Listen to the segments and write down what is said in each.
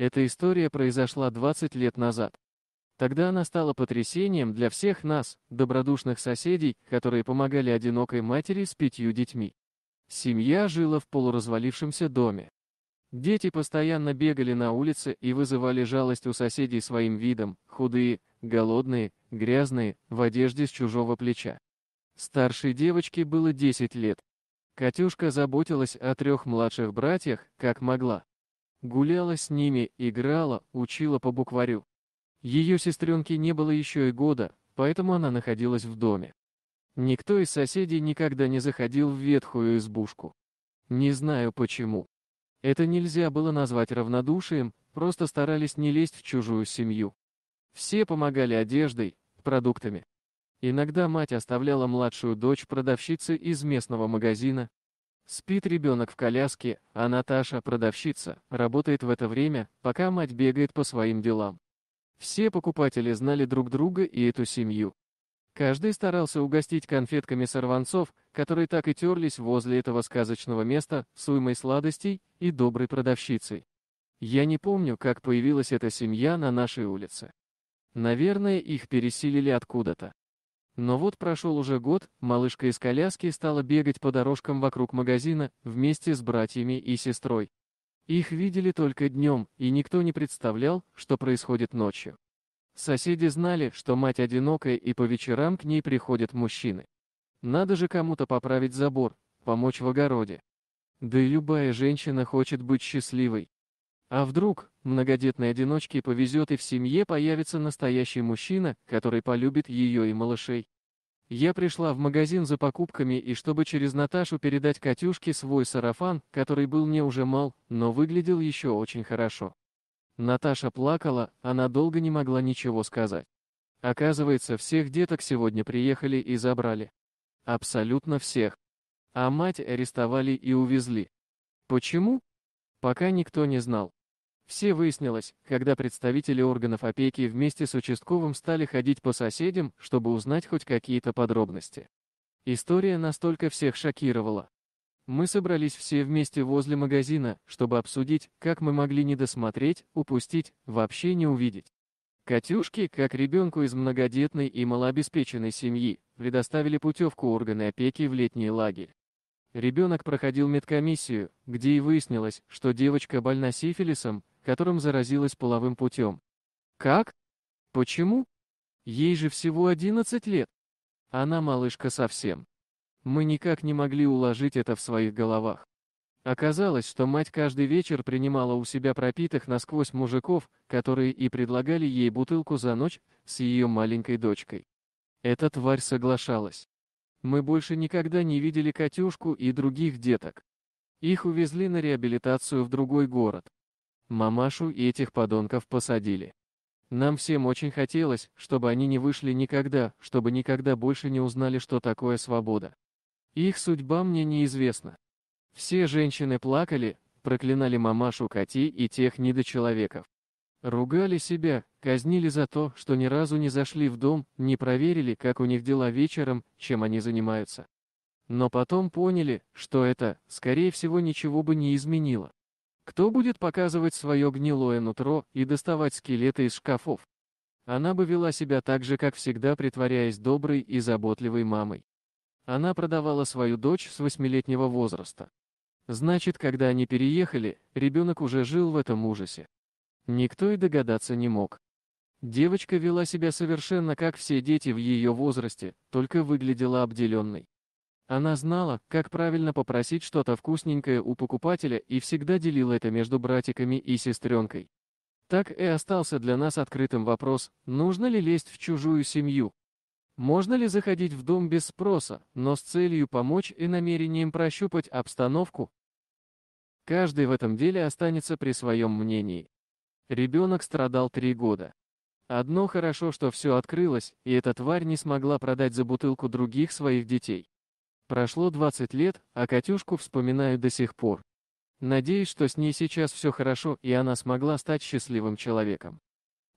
Эта история произошла 20 лет назад. Тогда она стала потрясением для всех нас, добродушных соседей, которые помогали одинокой матери с пятью детьми. Семья жила в полуразвалившемся доме. Дети постоянно бегали на улице и вызывали жалость у соседей своим видом, худые, голодные, грязные, в одежде с чужого плеча. Старшей девочке было 10 лет. Катюшка заботилась о трех младших братьях, как могла. Гуляла с ними, играла, учила по букварю. Ее сестренке не было еще и года, поэтому она находилась в доме. Никто из соседей никогда не заходил в ветхую избушку. Не знаю почему. Это нельзя было назвать равнодушием, просто старались не лезть в чужую семью. Все помогали одеждой, продуктами. Иногда мать оставляла младшую дочь продавщицы из местного магазина, Спит ребенок в коляске, а Наташа, продавщица, работает в это время, пока мать бегает по своим делам. Все покупатели знали друг друга и эту семью. Каждый старался угостить конфетками сорванцов, которые так и терлись возле этого сказочного места с уймой сладостей и доброй продавщицей. Я не помню, как появилась эта семья на нашей улице. Наверное, их переселили откуда-то. Но вот прошел уже год, малышка из коляски стала бегать по дорожкам вокруг магазина, вместе с братьями и сестрой. Их видели только днем, и никто не представлял, что происходит ночью. Соседи знали, что мать одинокая и по вечерам к ней приходят мужчины. Надо же кому-то поправить забор, помочь в огороде. Да и любая женщина хочет быть счастливой. А вдруг, многодетной одиночке повезет и в семье появится настоящий мужчина, который полюбит ее и малышей. Я пришла в магазин за покупками и чтобы через Наташу передать Катюшке свой сарафан, который был мне уже мал, но выглядел еще очень хорошо. Наташа плакала, она долго не могла ничего сказать. Оказывается, всех деток сегодня приехали и забрали. Абсолютно всех. А мать арестовали и увезли. Почему? Пока никто не знал. Все выяснилось, когда представители органов опеки вместе с участковым стали ходить по соседям, чтобы узнать хоть какие-то подробности. История настолько всех шокировала. Мы собрались все вместе возле магазина, чтобы обсудить, как мы могли не досмотреть, упустить, вообще не увидеть. Катюшке, как ребенку из многодетной и малообеспеченной семьи, предоставили путевку органы опеки в летний лагерь. Ребенок проходил медкомиссию, где и выяснилось, что девочка больна сифилисом, которым заразилась половым путем. Как? Почему? Ей же всего 11 лет. Она малышка совсем. Мы никак не могли уложить это в своих головах. Оказалось, что мать каждый вечер принимала у себя пропитых насквозь мужиков, которые и предлагали ей бутылку за ночь с ее маленькой дочкой. Эта тварь соглашалась. Мы больше никогда не видели Катюшку и других деток. Их увезли на реабилитацию в другой город. Мамашу и этих подонков посадили. Нам всем очень хотелось, чтобы они не вышли никогда, чтобы никогда больше не узнали, что такое свобода. Их судьба мне неизвестна. Все женщины плакали, проклинали мамашу Кати и тех недочеловеков. Ругали себя, казнили за то, что ни разу не зашли в дом, не проверили, как у них дела вечером, чем они занимаются. Но потом поняли, что это, скорее всего, ничего бы не изменило. Кто будет показывать свое гнилое нутро и доставать скелеты из шкафов? Она бы вела себя так же, как всегда, притворяясь доброй и заботливой мамой. Она продавала свою дочь с восьмилетнего возраста. Значит, когда они переехали, ребенок уже жил в этом ужасе. Никто и догадаться не мог. Девочка вела себя совершенно как все дети в ее возрасте, только выглядела обделенной. Она знала, как правильно попросить что-то вкусненькое у покупателя и всегда делила это между братиками и сестренкой. Так и остался для нас открытым вопрос, нужно ли лезть в чужую семью. Можно ли заходить в дом без спроса, но с целью помочь и намерением прощупать обстановку? Каждый в этом деле останется при своем мнении. Ребенок страдал три года. Одно хорошо, что все открылось, и эта тварь не смогла продать за бутылку других своих детей. Прошло 20 лет, а Катюшку вспоминаю до сих пор. Надеюсь, что с ней сейчас все хорошо и она смогла стать счастливым человеком.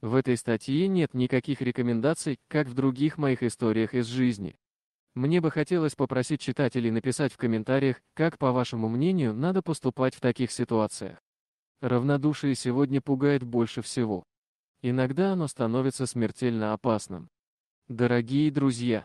В этой статье нет никаких рекомендаций, как в других моих историях из жизни. Мне бы хотелось попросить читателей написать в комментариях, как, по вашему мнению, надо поступать в таких ситуациях. Равнодушие сегодня пугает больше всего. Иногда оно становится смертельно опасным. Дорогие друзья!